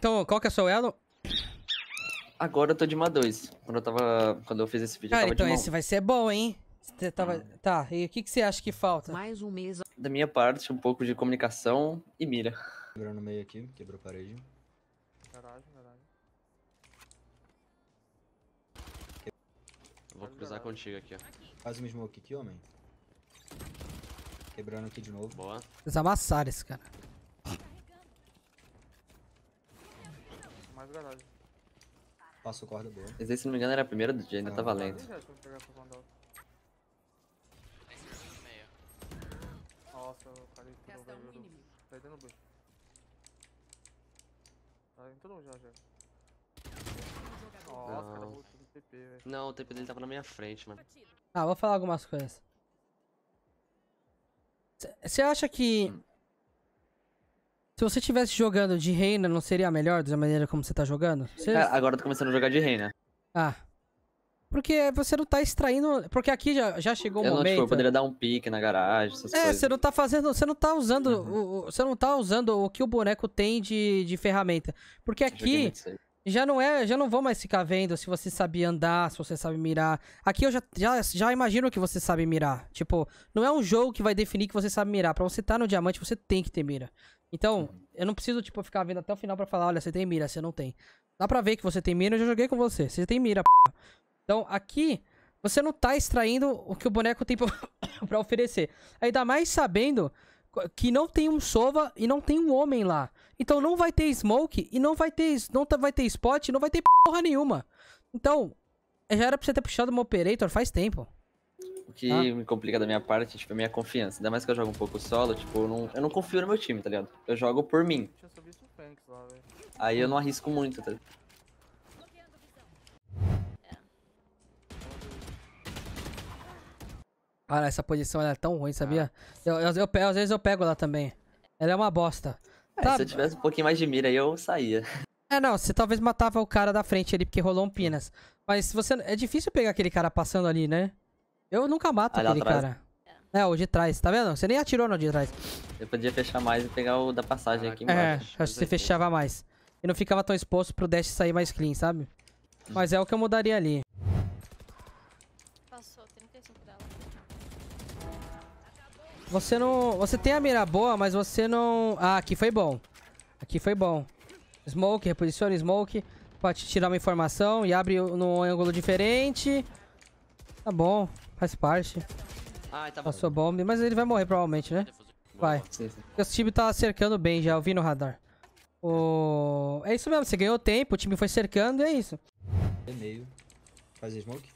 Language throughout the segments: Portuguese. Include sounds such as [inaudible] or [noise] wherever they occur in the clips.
Então, qual que é o seu elo? Agora eu tô de uma 2. Quando eu tava. Quando eu fiz esse vídeo, Cara, eu ah, tava então de uma esse um. vai ser bom, hein? Você tava... Hum. Tá, e o que, que você acha que falta? Mais um mês. Da minha parte, um pouco de comunicação e mira. Quebrou no meio aqui, quebrou a parede. Caralho, caralho. Vou cruzar caralho. contigo aqui, ó. Faz um smoke aqui, homem. Quebrando aqui de novo. Boa. Eles amassaram esse cara. nas garagens. Passou corda boa. Mas esse, se não me engano, era a primeira do dia, ainda ah, tá, tá valendo. Nossa, Tá todo mundo tá já, já. Nossa, não. cara, voltou no TP, velho. Não, o TP dele tava na minha frente, mano. Ah, vou falar algumas coisas. Você acha que hum. Se você tivesse jogando de reina, não seria melhor da maneira como você tá jogando? Você... Cara, agora eu tô começando a jogar de reina. Ah. Porque você não tá extraindo. Porque aqui já, já chegou o um é, momento. Não, tipo, eu poderia dar um pique na garagem, essas é, coisas. É, você não tá fazendo. Você não tá usando. Uhum. O, você não tá usando o que o boneco tem de, de ferramenta. Porque aqui. Já não é, já não vou mais ficar vendo se você sabe andar, se você sabe mirar. Aqui eu já, já, já imagino que você sabe mirar. Tipo, não é um jogo que vai definir que você sabe mirar. Para você estar tá no diamante, você tem que ter mira. Então, uhum. eu não preciso, tipo, ficar vendo até o final para falar, olha, você tem mira, você não tem. Dá pra ver que você tem mira, eu já joguei com você. Você tem mira, p... Então, aqui, você não tá extraindo o que o boneco tem para [coughs] oferecer. Ainda mais sabendo que não tem um sova e não tem um homem lá. Então não vai ter smoke e não vai ter, não vai ter spot, não vai ter porra nenhuma. Então, já era pra você ter puxado uma operator faz tempo. O que ah. me complica da minha parte, tipo, é a minha confiança. Ainda mais que eu jogo um pouco solo, tipo, eu não, eu não confio no meu time, tá ligado? Eu jogo por mim. Aí eu não arrisco muito, tá ligado? Cara, essa posição é tão ruim, sabia? Ah. Eu, eu, eu, eu, às vezes eu pego lá também. Ela é uma bosta. É, tá... Se eu tivesse um pouquinho mais de mira aí, eu saía. É, não, você talvez matava o cara da frente ali, porque rolou um Pinas. Mas você é difícil pegar aquele cara passando ali, né? Eu nunca mato ali, aquele atrás. cara. É, o de trás, tá vendo? Você nem atirou no de trás. Eu podia fechar mais e pegar o da passagem aqui é, embaixo. É, acho que você fechava mais. E não ficava tão exposto pro dash sair mais clean, sabe? Mas é o que eu mudaria ali. Passou 35 dela. Você não... Você tem a mira boa, mas você não... Ah, aqui foi bom. Aqui foi bom. Smoke, reposiciona smoke. Pode tirar uma informação e abre num ângulo diferente. Tá bom. Faz parte. Ah, tá Passou bomba, mas ele vai morrer provavelmente, né? Vai. Porque o time tá cercando bem já, eu vi no radar. O... É isso mesmo, você ganhou tempo, o time foi cercando e é isso. É meio. Fazer smoke?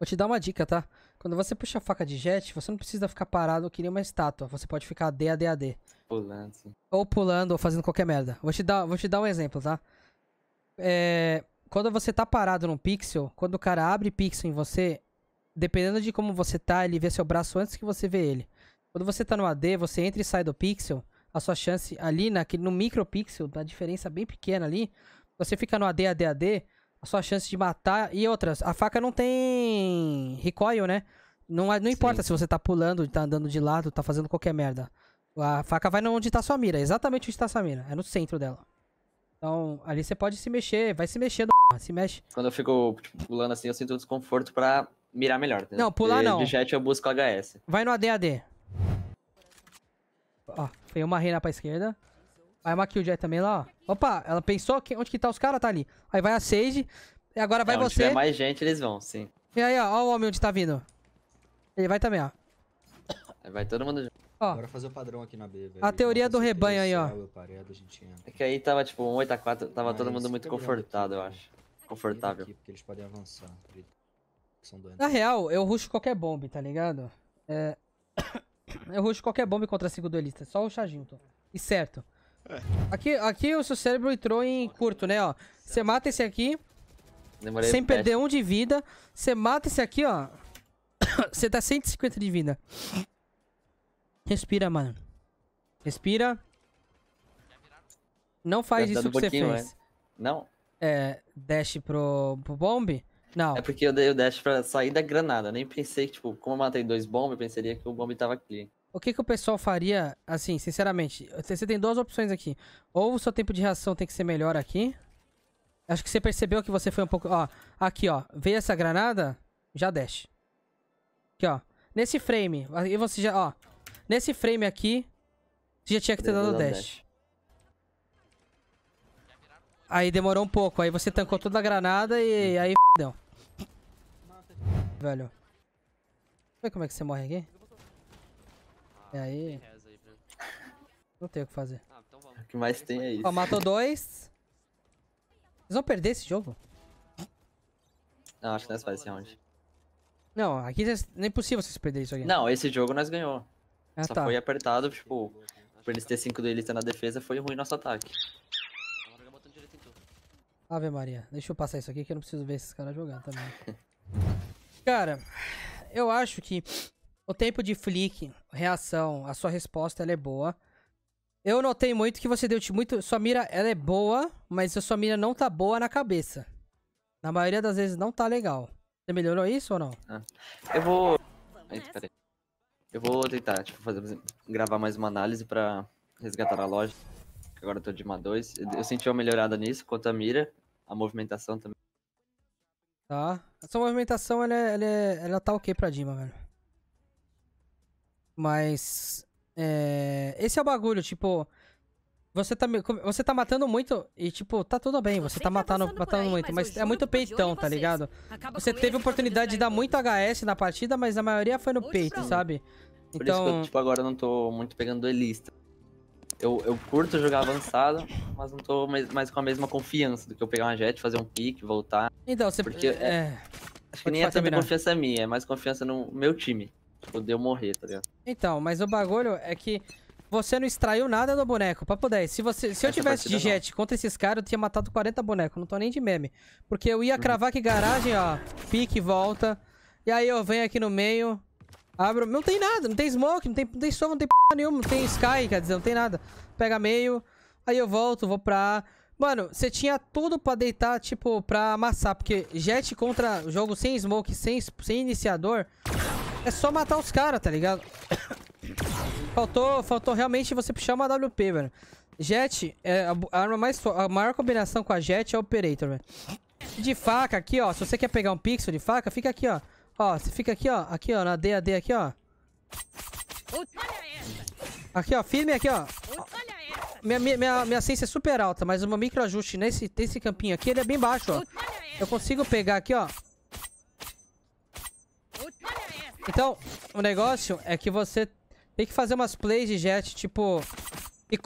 Vou te dar uma dica, tá? Quando você puxa a faca de jet, você não precisa ficar parado que nem uma estátua. Você pode ficar AD, AD, AD. Pulando. Ou pulando, ou fazendo qualquer merda. Vou te dar, vou te dar um exemplo, tá? É quando você tá parado num pixel, quando o cara abre pixel em você, dependendo de como você tá, ele vê seu braço antes que você vê ele. Quando você tá no AD, você entra e sai do pixel, a sua chance ali naquele, no micropixel, da diferença bem pequena ali, você fica no AD, AD, AD, a sua chance de matar e outras. A faca não tem recoil, né? Não, é, não importa Sim. se você tá pulando, tá andando de lado, tá fazendo qualquer merda. A faca vai onde tá sua mira, exatamente onde tá sua mira, é no centro dela. Então, ali você pode se mexer, vai se mexendo, [laughs] se mexe. Quando eu fico tipo, pulando assim, eu sinto desconforto pra mirar melhor. Entendeu? Não, pular de, não. De jet eu busco HS. Vai no AD-AD. Ó, foi uma reina pra esquerda. Vai uma kill jet também lá, ó. Opa, ela pensou que, onde que tá os caras, tá ali. Aí vai a Sage, e agora vai é, onde você. Se mais gente, eles vão, sim. E aí, ó, ó o homem onde tá vindo. Ele vai também, ó. Vai todo mundo junto. Ó. Bora fazer o padrão aqui na B, velho. A teoria do rebanho aí, ó. é que aí tava tipo um 8 x 4, tava Mas todo mundo muito confortado, aqui, eu acho. Confortável. Aqui, porque eles podem avançar. Na real, eu rusho qualquer bomba, tá ligado? É... [coughs] eu rusho qualquer bomba contra cinco duelistas, só o Chajinto. E certo. É. Aqui, aqui o seu cérebro entrou em curto, né, ó. Você mata esse aqui, Demorei sem perder um de vida. Você mata esse aqui, ó. [coughs] Você tá 150 de vida. Respira, mano. Respira. Não faz tá isso um que você fez. É. Não. É, dash pro, pro bomb? Não. É porque eu dei o dash pra sair da granada. Nem pensei, tipo, como eu matei dois bombs, eu pensaria que o bomb tava clean. O que, que o pessoal faria, assim, sinceramente? Você tem duas opções aqui. Ou o seu tempo de reação tem que ser melhor aqui. Acho que você percebeu que você foi um pouco... Ó, aqui, ó. Veio essa granada, já dash. Aqui, ó. Nesse frame. Aí você já, ó. Nesse frame aqui, você já tinha que ter dado o dash. Aí demorou um pouco, aí você tancou toda a granada e aí fudeu. Velho. Vê como é que você morre aqui. E aí... Não tem o que fazer. Ah, então o que mais tem é isso. Ó, matou dois. Vocês vão perder esse jogo? Não, acho que nós faz esse round. Não, aqui não é impossível vocês perderem isso aqui. Não, esse jogo nós ganhamos. Ah, Só tá. foi apertado, tipo, por eles ter 5 duelistas na defesa, foi ruim nosso ataque. Ave Maria, deixa eu passar isso aqui que eu não preciso ver esses caras jogando também. [laughs] cara, eu acho que o tempo de flick, reação, a sua resposta, ela é boa. Eu notei muito que você deu muito... Sua mira, ela é boa, mas a sua mira não tá boa na cabeça. Na maioria das vezes não tá legal. Você melhorou isso ou não? Ah, eu vou... peraí. Eu vou tentar, tipo, fazer, gravar mais uma análise pra resgatar a loja. agora eu tô de uma 2. Eu senti uma melhorada nisso, quanto a mira, a movimentação também. Tá. Essa movimentação, ela, é, ela, é, ela tá ok pra Dima, velho. Mas... É, esse é o bagulho, tipo... Você tá, você tá matando muito e, tipo, tá tudo bem, você tá, tá matando, matando muito, mas é muito tá peitão, tá ligado? Você teve oportunidade de dar muito HS na partida, mas a maioria foi no peito, sabe? Então... Por isso que eu, então tipo, agora não tô muito pegando duelista. Eu, eu curto jogar avançado, mas não tô mais, mais, com a mesma confiança do que eu pegar uma jet, fazer um pique, voltar. Então, você... Porque é... é... Acho que nem é tanta confiança minha, é mais confiança no meu time. Poder tipo, morrer, tá ligado? Então, mas o bagulho é que você não extraiu nada do boneco, papo 10. Se, você, se eu tivesse de jet não. contra esses caras, eu tinha matado 40 bonecos. Não tô nem de meme. Porque eu ia cravar que garagem, ó. Pique, volta. E aí eu venho aqui no meio. Abro. Não tem nada. Não tem smoke, não tem, não tem sova, não tem p nenhuma. Não tem sky, quer dizer, não tem nada. Pega meio. Aí eu volto, vou pra Mano, você tinha tudo pra deitar, tipo, pra amassar. Porque jet contra jogo sem smoke, sem, sem iniciador, é só matar os caras, tá ligado? Faltou, faltou realmente você puxar uma WP, velho. Jet, é, a arma mais a maior combinação com a Jet é o Operator, velho. De faca aqui, ó. Se você quer pegar um pixel de faca, fica aqui, ó. Ó, você fica aqui, ó. Aqui, ó, na DAD aqui, ó. Aqui, ó, firme aqui, ó. Minha, minha, minha, minha ciência é super alta, mas o meu microajuste nesse, nesse campinho aqui, ele é bem baixo, ó. Eu consigo pegar aqui, ó. Então, o negócio é que você tem que fazer umas plays de jet, tipo...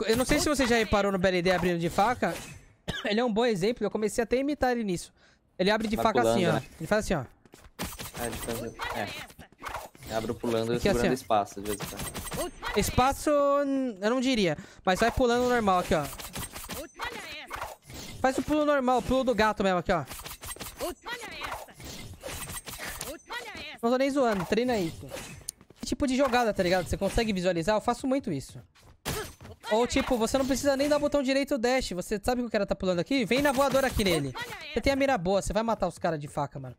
Eu não sei se você já reparou no BLD abrindo de faca. [coughs] Ele é um bom exemplo, eu comecei até a imitar ele nisso. Ele abre de faca assim, ó. Né? Ele faz assim, ó. É, ele faz... Assim, é. Abre pulando e assim, segurando assim, espaço, de vez em quando. Espaço, eu não diria. Mas vai pulando normal aqui, ó. Faz o pulo normal, o pulo do gato mesmo aqui, ó. Não tô nem zoando, treina isso tipo de jogada, tá ligado? Você consegue visualizar? Eu faço muito isso. Ou tipo, você não precisa nem dar o botão direito dash. Você sabe que o cara tá pulando aqui? Vem na voadora aqui nele. Você tem a mira boa, você vai matar os caras de faca, mano.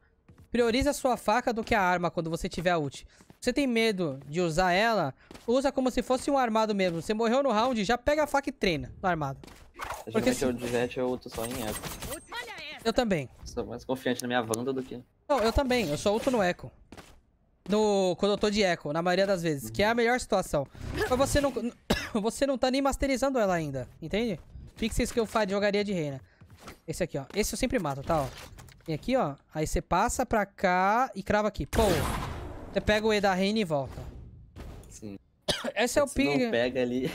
Prioriza a sua faca do que a arma quando você tiver a ult. Você tem medo de usar ela? Usa como se fosse um armado mesmo. Você morreu no round, já pega a faca e treina no armado. Porque se... eu desvete, eu uso só em eco. Eu também. Sou mais confiante na minha Wanda do que... Não, eu também. Eu só uso no eco. No, quando eu tô de eco, na maioria das vezes. Que é a melhor situação. Mas você não, [coughs] você não tá nem masterizando ela ainda, entende? Pixels que eu faço de jogaria de reina. Esse aqui, ó. Esse eu sempre mato, tá, ó. Vem aqui, ó. Aí você passa pra cá e crava aqui. Pô. Você pega o E da reina e volta. Sim. [coughs] Esse é o ping. não pega ali.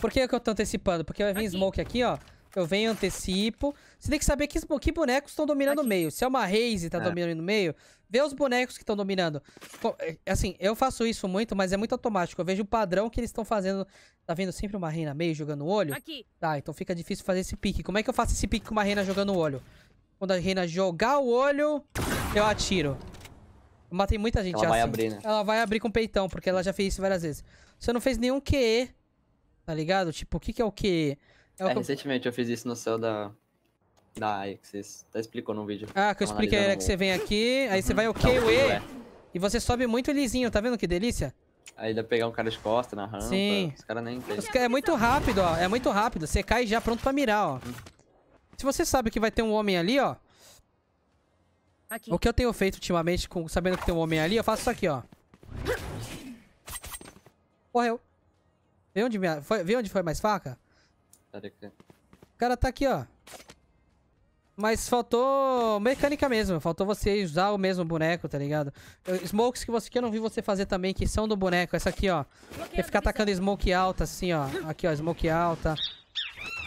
Por que, que eu tô antecipando? Porque vai vir aqui. smoke aqui, ó. Eu venho, antecipo. Você tem que saber que, que bonecos estão dominando o meio. Se é uma Raze tá é. dominando o meio, vê os bonecos que estão dominando. Eh, assim, eu faço isso muito, mas é muito automático. Eu vejo o padrão que eles estão fazendo. Tá vendo sempre uma reina meio jogando o olho? Aqui. Tá, então fica difícil fazer esse pique. Como é que eu faço esse pique com uma reina jogando o olho? Quando a reina jogar o olho, eu atiro. Eu matei muita gente ela Ela vai assim. abrir, né? Ela vai abrir com o peitão, porque ela já fez isso várias vezes. Você não fez nenhum QE, tá ligado? Tipo, o que, que é o QE? É, é recentemente eu fiz isso no céu da, da AI, que até explicou no vídeo. Ah, que eu expliquei é que você vem aqui, aí você uhum. vai o tá, Q, o E, e você sobe muito lisinho, tá vendo que delícia? Aí dá pra pegar um cara de costa na rampa, Sim. os caras nem É muito rápido, ó, é muito rápido, você cai já pronto pra mirar, ó. Uhum. Se você sabe que vai ter um homem ali, ó... Aqui. O que eu tenho feito ultimamente, com, sabendo que tem um homem ali, eu faço isso aqui, ó. Morreu. Vê onde, minha, foi, vê onde foi mais faca? O cara tá aqui, ó. Mas faltou mecânica mesmo. Faltou você usar o mesmo boneco, tá ligado? smokes que você que eu não vi você fazer também, que são do boneco. Essa aqui, ó. Você ficar atacando smoke alta, assim, ó. Aqui, ó, smoke alta.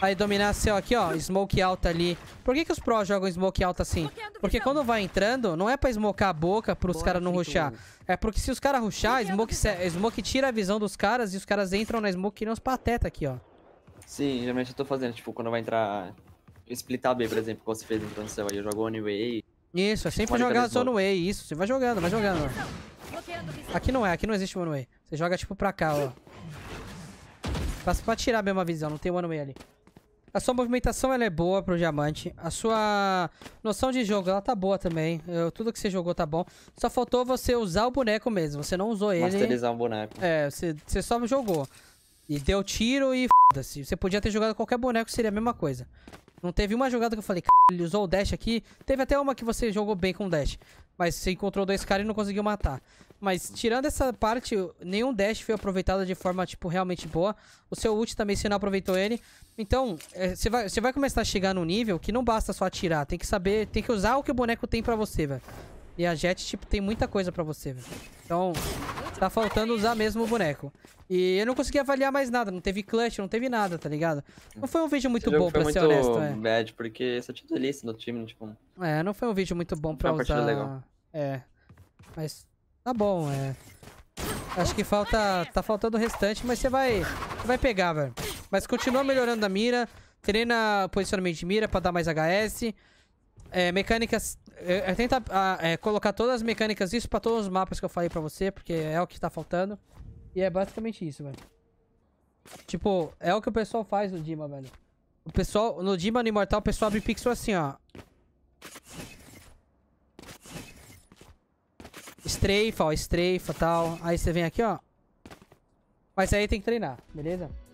Aí dominar seu aqui, ó, smoke alta ali. Por que, que os pros jogam smoke alta assim? Porque quando vai entrando, não é pra smocar a boca pros caras não rushar. É porque se os caras rushar, smoke, smoke tira a visão dos caras e os caras entram na smoke que nem uns pateta aqui, ó. Sim, geralmente eu tô fazendo, tipo, quando vai entrar splitar B, por exemplo, como você fez então transição, aí eu jogo One Way. Isso, é sempre jogar só no Way, isso, você vai jogando, vai jogando. Aqui não é, aqui não existe One Way. Você joga, tipo, pra cá, ó. Pra, pra tirar mesmo a visão, não tem One Way ali. A sua movimentação ela é boa pro diamante. A sua noção de jogo ela tá boa também. Eu, tudo que você jogou tá bom. Só faltou você usar o boneco mesmo. Você não usou ele. Masterizar o boneco. É, você, você só jogou. E deu tiro e se Você podia ter jogado qualquer boneco, seria a mesma coisa. Não teve uma jogada que eu falei, ele usou o dash aqui. Teve até uma que você jogou bem com o dash. Mas você encontrou dois caras e não conseguiu matar. Mas tirando essa parte, nenhum dash foi aproveitado de forma, tipo, realmente boa. O seu ult também, você não aproveitou ele. Então, é, você é, vai, vai, começar a chegar num nível que não basta só atirar. Tem que saber, tem que usar o que o boneco tem pra você, velho. E a Jet, tipo, tem muita coisa pra você, velho. Então, tá faltando usar mesmo o boneco. E eu não consegui avaliar mais nada. Não teve clutch, não teve nada, tá ligado? Não foi um vídeo muito bom, pra ser honesto. É. bad, porque só tinha delícia no time, tipo... É, não foi um vídeo muito bom pra usar... Legal. É. Mas tá bom, é... Acho que falta... Tá faltando o restante, mas você vai... Você vai pegar, velho. Mas continua melhorando a mira. Treina posicionamento de mira pra dar mais HS é, mecânicas. É, é, tenta ah, é, colocar todas as mecânicas isso pra todos os mapas que eu falei pra você, porque é o que tá faltando. E é basicamente isso, velho. Tipo, é o que o pessoal faz no Dima, velho. O pessoal, no Dima, no Imortal, o pessoal abre pixel assim, ó. Estreifa, ó, estreifa e tal. Aí você vem aqui, ó. Mas aí tem que treinar, beleza?